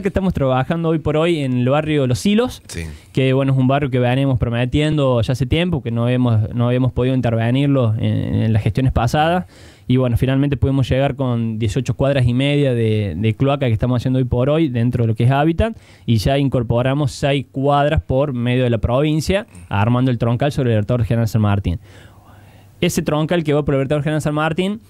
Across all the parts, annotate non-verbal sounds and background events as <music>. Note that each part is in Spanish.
que estamos trabajando hoy por hoy en el barrio Los Hilos, que bueno, es un barrio que venimos prometiendo ya hace tiempo, que no habíamos, no habíamos podido intervenirlo en, las gestiones pasadas. Y bueno, finalmente pudimos llegar con 18 cuadras y media de, cloaca que estamos haciendo hoy por hoy dentro de lo que es Hábitat y ya incorporamos 6 cuadras por medio de la provincia, armando el troncal sobre el Artador General San Martín. Ese troncal que va por el General San Martín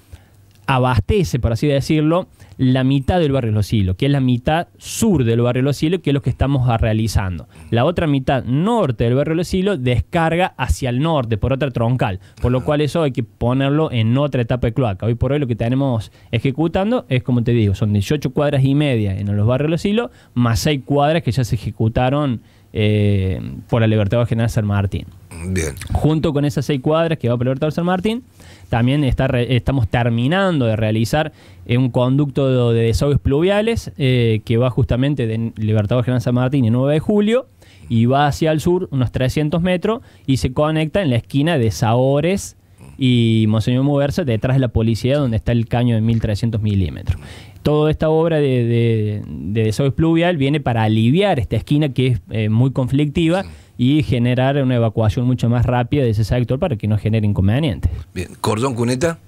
abastece, por así decirlo, la mitad del barrio Los silo que es la mitad sur del barrio Los Hilos, que es lo que estamos realizando. La otra mitad norte del barrio Los Hilos descarga hacia el norte por otra troncal, por lo cual eso hay que ponerlo en otra etapa de cloaca. Hoy por hoy lo que tenemos ejecutando es, como te digo, son 18 cuadras y media en los barrios Los Hilos, más 6 cuadras que ya se ejecutaron eh, por la Libertad General San Martín. Bien. Junto con esas seis cuadras que va por la San Martín, también estamos terminando de realizar eh, un conducto de, de desagües pluviales eh, que va justamente de Libertador General San Martín y 9 de julio y va hacia el sur unos 300 metros y se conecta en la esquina de sabores y Monseñor Moversa detrás de la policía donde está el caño de 1300 milímetros. Toda esta obra de, de, pluvial viene para aliviar esta esquina que es eh, muy conflictiva y generar una evacuación mucho más rápida de ese sector para que no genere inconvenientes. Bien, cordón cuneta.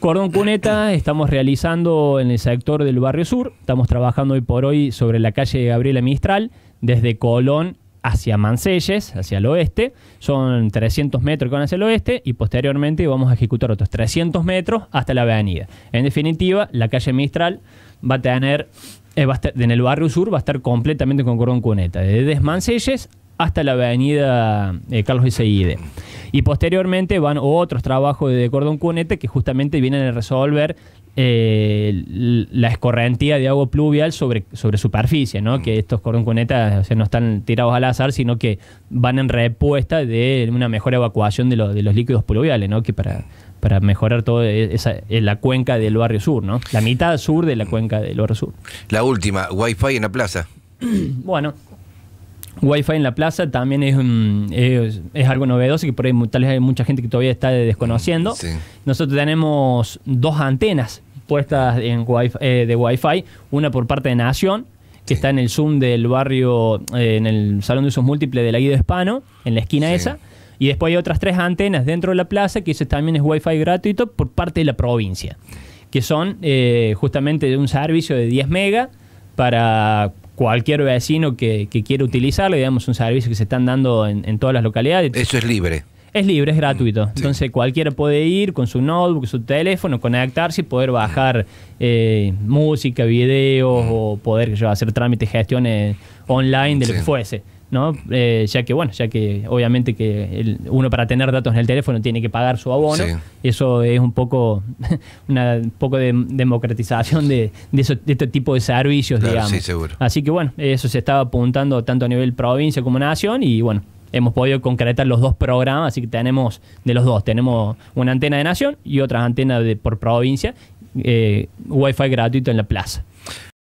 Cordón Cuneta, <clears throat> estamos realizando en el sector del barrio sur, estamos trabajando hoy por hoy sobre la calle Gabriela Mistral, desde Colón hacia Manselles, hacia el oeste, son 300 metros que van hacia el oeste y posteriormente vamos a ejecutar otros 300 metros hasta la avenida. En definitiva, la calle Mistral va a tener, eh, estar, en el barrio sur va a estar completamente con cordón cuneta, desde Manselles hasta la avenida eh, Carlos Carlos Iseide. Y posteriormente van otros trabajos de cordón cuneta que justamente vienen a resolver eh, la escorrentía de agua pluvial sobre, sobre superficie, ¿no? Mm. Que estos cordón cunetas no están tirados al azar, sino que van en respuesta de una mejor evacuación de, de los líquidos pluviales, ¿no? Que para, para mejorar toda e-, e-, la cuenca del barrio sur, ¿no? La mitad sur de la mm. cuenca del barrio sur. La última, wifi en la plaza. bueno, Wi-Fi en la plaza también es, mm, es, algo novedoso y que por ahí tal vez hay mucha gente que todavía está desconociendo. Nosotros tenemos dos antenas puestas en eh, de Wi-Fi, una por parte de Nación, que está en el Zoom del barrio, eh, en el Salón de Usos Múltiples de la Guido Hispano, en la esquina esa. Y después hay otras tres antenas dentro de la plaza, que eso también es Wi-Fi gratuito por parte de la provincia, que son eh, justamente un servicio de 10 megas para cualquier vecino que, que quiera utilizarlo, digamos, un servicio que se están dando en, todas las localidades. Eso es libre. Es libre, es gratuito. Entonces cualquiera puede ir con su notebook, su teléfono, conectarse y poder bajar eh, música, videos o poder hacer trámites, gestiones online de lo que fuese. ¿no? Eh, ya que, bueno, ya que obviamente que el, uno para tener datos en el teléfono tiene que pagar su abono, eso es un poco, <laughs> poco de democratización de, de, este tipo de servicios, digamos. Así que, bueno, eso se estaba apuntando tanto a nivel provincia como nación y, bueno, hemos podido concretar los dos programas, así que tenemos de los dos, tenemos una antena de nación y otra antena de, por provincia, eh, wifi gratuito en la plaza.